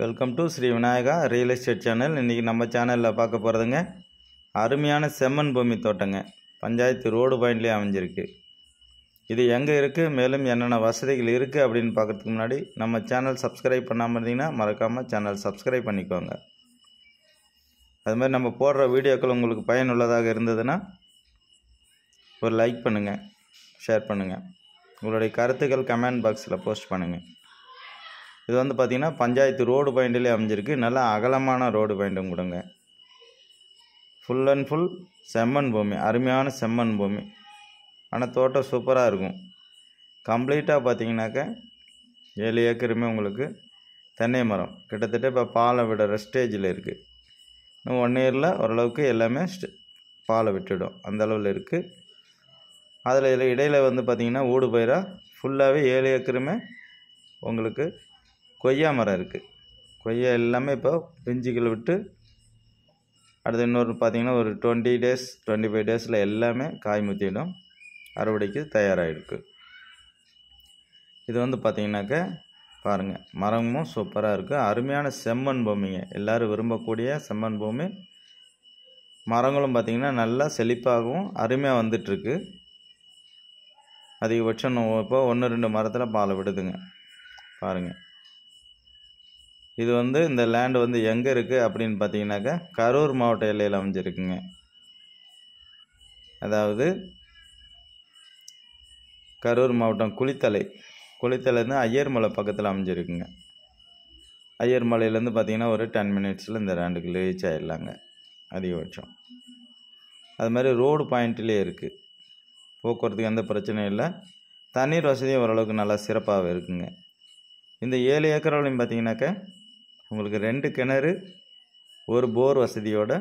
welcome to Shri Vinayaka real estate channel இன்றைக்கி நம்ம சேனலில் பார்க்க போகிறதுங்க அருமையான செம்மன் பூமி தோட்டங்க பஞ்சாயத்து ரோடு பாயிண்ட்லேயே அமைஞ்சிருக்கு இது எங்கே இருக்குது மேலும் என்னென்ன வசதிகள் இருக்குது அப்படின்னு பார்க்குறதுக்கு முன்னாடி நம்ம சேனல் சப்ஸ்கிரைப் பண்ணாமல் இருந்தீங்கன்னா மறக்காமல் சேனல் சப்ஸ்கிரைப் பண்ணிக்கோங்க அது மாதிரி நம்ம போடுற வீடியோக்கள் உங்களுக்கு பயனுள்ளதாக இருந்ததுன்னா ஒரு லைக் பண்ணுங்கள் ஷேர் பண்ணுங்கள் உங்களுடைய கருத்துக்கள் கமெண்ட் பாக்ஸில் போஸ்ட் பண்ணுங்கள் இது வந்து பார்த்திங்கன்னா பஞ்சாயத்து ரோடு பாயிண்ட்லேயே அமைஞ்சிருக்கு நல்லா அகலமான ரோடு பாயிண்டும் கொடுங்க ஃபுல் அண்ட் ஃபுல் செம்மண் பூமி அருமையான செம்மண் பூமி ஆனால் தோட்டம் சூப்பராக இருக்கும் கம்ப்ளீட்டாக பார்த்தீங்கன்னாக்க ஏழு ஏக்கருமே உங்களுக்கு தென்னை மரம் கிட்டத்தட்ட இப்போ பாலை விடுற ஸ்டேஜில் இருக்குது இன்னும் ஒன் இயரில் ஓரளவுக்கு எல்லாமே பாலை விட்டுடும் அந்த அளவில் இருக்குது அதில் இடையில் வந்து பார்த்திங்கன்னா ஊடு பயிராக ஃபுல்லாகவே ஏழு ஏக்கருமே உங்களுக்கு கொய்யா மரம் இருக்குது கொய்யா எல்லாமே இப்போ பிஞ்சுகளை விட்டு அடுத்து இன்னொரு பார்த்திங்கன்னா ஒரு டுவெண்ட்டி டேஸ் டுவெண்ட்டி ஃபைவ் டேஸில் எல்லாமே காய் முத்திடும் அறுவடைக்கு தயாராகிருக்கு இது வந்து பார்த்திங்கனாக்க பாருங்கள் மரமும் சூப்பராக இருக்குது அருமையான செம்மண் பூமிங்க எல்லோரும் விரும்பக்கூடிய செம்மண் பூமி மரங்களும் பார்த்திங்கன்னா நல்லா செழிப்பாகவும் அருமையாக வந்துட்டுருக்கு அதிகபட்சம் இப்போ ஒன்று ரெண்டு மரத்தில் பால் விடுதுங்க பாருங்கள் இது வந்து இந்த லேண்டு வந்து எங்கே இருக்குது அப்படின்னு பார்த்தீங்கன்னாக்கா கரூர் மாவட்ட எல்லையில் அமைஞ்சிருக்குங்க அதாவது கரூர் மாவட்டம் குளித்தலை ஐயர் மலை பக்கத்தில் அமைஞ்சிருக்குங்க ஐயர் மலையிலேருந்து பார்த்திங்கன்னா ஒரு டென் மினிட்ஸில் இந்த லேண்டுக்கு ரீச் ஆகிடலாங்க அதிகபட்சம் அது மாதிரி ரோடு பாயிண்ட்லேயே இருக்குது போக்குவரத்துக்கு எந்த பிரச்சனையும் இல்லை தண்ணீர் வசதியும் ஓரளவுக்கு நல்லா சிறப்பாக இருக்குங்க இந்த ஏழு ஏக்கரோலையும் பார்த்திங்கனாக்கா உங்களுக்கு ரெண்டு கிணறு ஒரு போர் வசதியோட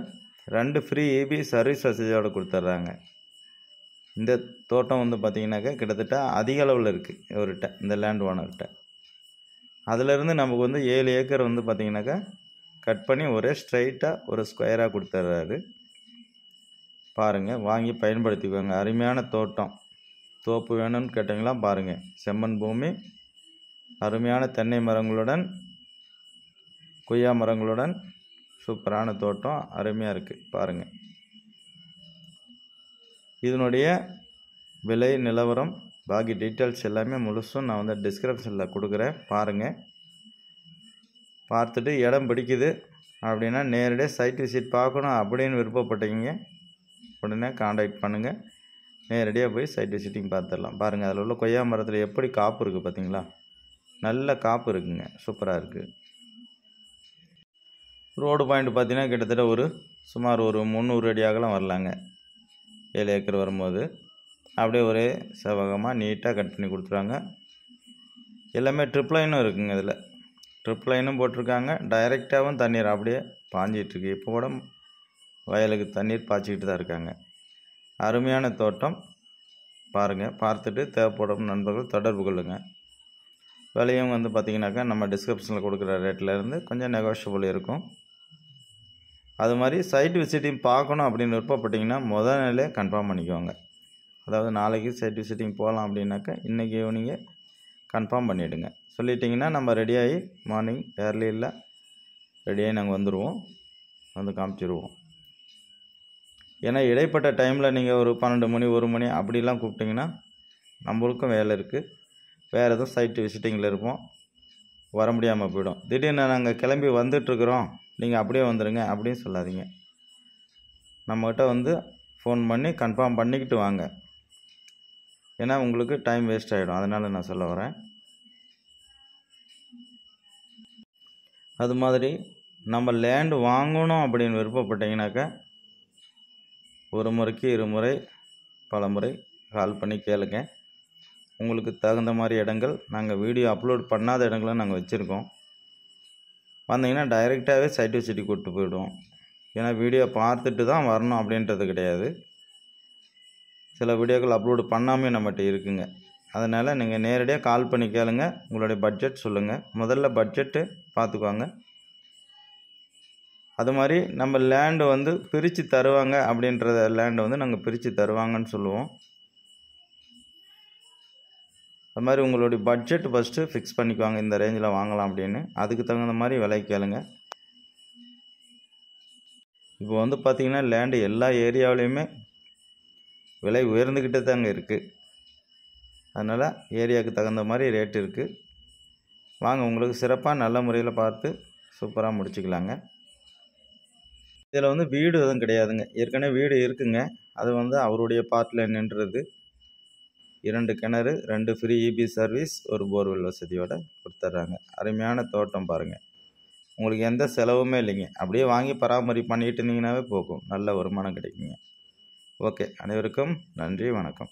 ரெண்டு ஃப்ரீ இபி சர்வீஸ் வசதியோடு கொடுத்துட்றாங்க இந்த தோட்டம் வந்து பார்த்திங்கனாக்கா கிட்டத்தட்ட அதிக அளவில் இருக்குது இவர்கிட்ட இந்த லேண்ட் ஓனர்கிட்ட அதிலேருந்து நமக்கு வந்து ஏழு ஏக்கர் வந்து பார்த்திங்கனாக்கா கட் பண்ணி ஒரே ஸ்ட்ரைட்டாக ஒரு ஸ்கொயராக கொடுத்துட்றாரு பாருங்கள் வாங்கி பயன்படுத்திக்கோங்க அருமையான தோட்டம் தோப்பு வேணும்னு கேட்டிங்களா பாருங்கள் செம்மண் பூமி அருமையான தென்னை மரங்களுடன் கொய்யா மரங்களுடன் சூப்பரான தோட்டம் அருமையாக இருக்குது பாருங்கள் இதனுடைய விலை நிலவரம் பாக்கி டீட்டெயில்ஸ் எல்லாமே முழுசும் நான் வந்து டிஸ்கிரிப்ஷனில் கொடுக்குறேன் பாருங்கள் பார்த்துட்டு இடம் பிடிக்குது அப்படின்னா நேரடியாக சைட் விசிட் பார்க்கணும் அப்படின்னு விருப்பப்பட்டீங்க உடனே காண்டாக்ட் பண்ணுங்கள் நேரடியாக போய் சைட் விசிட்டிங் பார்த்துடலாம் பாருங்கள் அதில் உள்ள கொய்யா மரத்தில் எப்படி காப்பு இருக்குது பார்த்தீங்களா நல்ல காப்பு இருக்குங்க சூப்பராக இருக்குது ரோடு பாயிண்ட் பார்த்தீங்கன்னா கிட்டத்தட்ட ஒரு சுமார் ஒரு முந்நூறு அடி வரலாங்க ஏழு ஏக்கர் வரும்போது அப்படியே ஒரே செவ்வகமாக நீட்டாக கட் பண்ணி கொடுத்துருவாங்க எல்லாமே ட்ரிப் லைனும் இருக்குங்க இதில் ட்ரிப் லைனும் போட்டிருக்காங்க டைரெக்டாகவும் தண்ணீர் அப்படியே பாஞ்சிகிட்ருக்கு இப்போ கூட வயலுக்கு தண்ணீர் பாய்ச்சிக்கிட்டு தான் இருக்காங்க அருமையான தோட்டம் பாருங்கள் பார்த்துட்டு தேவைப்படும் நண்பர்கள் தொடர்பு கொள்ளுங்கள் விலையும் வந்து பார்த்திங்கனாக்கா நம்ம டிஸ்கிரிப்ஷனில் கொடுக்குற ரேட்டில் இருந்து கொஞ்சம் நெகோஷியபிள் இருக்கும் அது மாதிரி சைட் விசிட்டிங் பார்க்கணும் அப்படின்னு விருப்பப்பட்டிங்கன்னா முதல் நிலையே கன்ஃபார்ம் பண்ணிக்கோங்க அதாவது நாளைக்கு சைட் விசிட்டிங் போகலாம் அப்படின்னாக்கா இன்றைக்கி ஈவினிங்கே கன்ஃபார்ம் பண்ணிவிடுங்க சொல்லிட்டிங்கன்னா நம்ம ரெடியாகி மார்னிங் ஏர்லியில் ரெடியாகி நாங்கள் வந்துடுவோம் வந்து காமிச்சிடுவோம் ஏன்னா இடைப்பட்ட டைமில் நீங்கள் ஒரு பன்னெண்டு மணி ஒரு மணி அப்படிலாம் கூப்பிட்டிங்கன்னா நம்மளுக்கும் வேலை இருக்குது வேறு எதுவும் சைட்டு விசிட்டிங்கில் இருப்போம் வர முடியாமல் போயிடும் திடீர்னு நாங்கள் கிளம்பி வந்துட்டுருக்குறோம் நீங்கள் அப்படியே வந்துடுங்க அப்படின்னு சொல்லாதீங்க நம்மக்கிட்ட வந்து ஃபோன் பண்ணி கன்ஃபார்ம் பண்ணிக்கிட்டு வாங்க ஏன்னா உங்களுக்கு டைம் வேஸ்ட் ஆகிடும் அதனால் நான் சொல்ல வரேன் அது மாதிரி நம்ம லேண்டு வாங்கணும் அப்படின்னு விருப்பப்பட்டீங்கனாக்கா ஒரு முறைக்கு இருமுறை பல முறை கால் பண்ணி கேளுங்க உங்களுக்கு தகுந்த மாதிரி இடங்கள் நாங்கள் வீடியோ அப்லோட் பண்ணாத இடங்களும் நாங்கள் வச்சுருக்கோம் வந்தீங்கன்னா டைரெக்டாகவே சர்டிஃபிகேட்டு கொடுத்து போயிடும் ஏன்னா வீடியோ பார்த்துட்டு தான் வரணும் அப்படின்றது கிடையாது சில வீடியோக்கள் அப்லோடு பண்ணாமே நம்மகிட்ட இருக்குங்க அதனால் நீங்கள் நேரடியாக கால் பண்ணி கேளுங்க உங்களுடைய பட்ஜெட் சொல்லுங்கள் முதல்ல பட்ஜெட்டு பார்த்துக்குவாங்க அது மாதிரி நம்ம லேண்டு வந்து பிரித்து தருவாங்க அப்படின்றத லேண்டை வந்து நாங்கள் பிரித்து தருவாங்கன்னு சொல்லுவோம் அது மாதிரி உங்களுடைய பட்ஜெட் ஃபஸ்ட்டு ஃபிக்ஸ் பண்ணிக்குவாங்க இந்த ரேஞ்சில் வாங்கலாம் அப்படின்னு அதுக்கு தகுந்த மாதிரி விலை கேளுங்க இப்போ வந்து பார்த்திங்கன்னா லேண்டு எல்லா ஏரியாவிலையுமே விலை உயர்ந்துக்கிட்டே தாங்க இருக்குது அதனால் ஏரியாவுக்கு தகுந்த மாதிரி ரேட் இருக்குது வாங்க உங்களுக்கு சிறப்பாக நல்ல முறையில் பார்த்து சூப்பராக முடிச்சுக்கலாங்க இதில் வந்து வீடு எதுவும் கிடையாதுங்க ஏற்கனவே வீடு இருக்குங்க அது வந்து அவருடைய பார்ட்டில் நின்றுது இரண்டு கிணறு ரெண்டு ஃப்ரீ இபி சர்வீஸ் ஒரு போர்வெல் வசதியோடு கொடுத்துட்றாங்க அருமையான தோட்டம் பாருங்கள் உங்களுக்கு எந்த செலவுமே இல்லைங்க அப்படியே வாங்கி பராமரிப்பு பண்ணிட்டு இருந்தீங்கன்னாவே போகும் நல்ல வருமானம் கிடைக்குங்க ஓகே அனைவருக்கும் நன்றி வணக்கம்